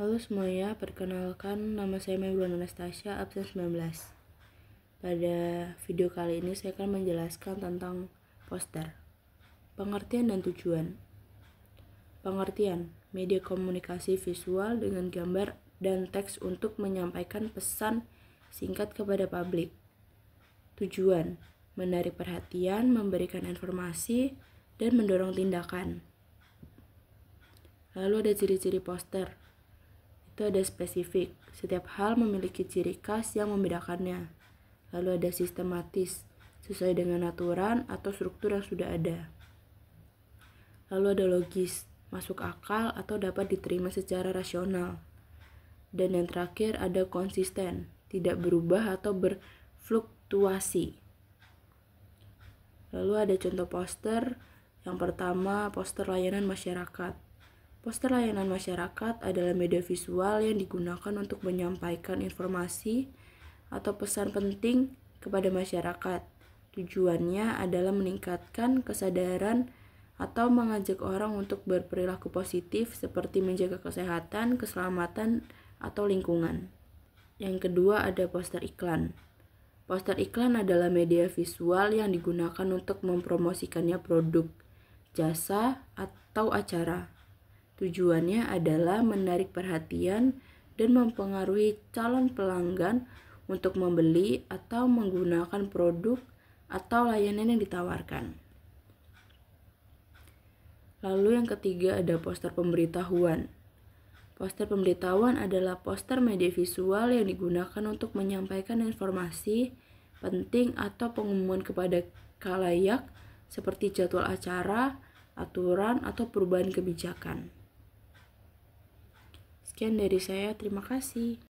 Halo semuanya, perkenalkan nama saya Mebulana Anastasia, absen 19. Pada video kali ini saya akan menjelaskan tentang poster. Pengertian dan tujuan. Pengertian, media komunikasi visual dengan gambar dan teks untuk menyampaikan pesan singkat kepada publik. Tujuan, menarik perhatian, memberikan informasi, dan mendorong tindakan. Lalu ada ciri-ciri poster ada spesifik. Setiap hal memiliki ciri khas yang membedakannya. Lalu ada sistematis, sesuai dengan aturan atau struktur yang sudah ada. Lalu ada logis, masuk akal atau dapat diterima secara rasional. Dan yang terakhir ada konsisten, tidak berubah atau berfluktuasi. Lalu ada contoh poster. Yang pertama, poster layanan masyarakat. Poster layanan masyarakat adalah media visual yang digunakan untuk menyampaikan informasi atau pesan penting kepada masyarakat. Tujuannya adalah meningkatkan kesadaran atau mengajak orang untuk berperilaku positif seperti menjaga kesehatan, keselamatan, atau lingkungan. Yang kedua ada poster iklan. Poster iklan adalah media visual yang digunakan untuk mempromosikannya produk, jasa, atau acara. Tujuannya adalah menarik perhatian dan mempengaruhi calon pelanggan untuk membeli atau menggunakan produk atau layanan yang ditawarkan. Lalu yang ketiga ada poster pemberitahuan. Poster pemberitahuan adalah poster media visual yang digunakan untuk menyampaikan informasi penting atau pengumuman kepada kalayak seperti jadwal acara, aturan, atau perubahan kebijakan. Sekian dari saya, terima kasih.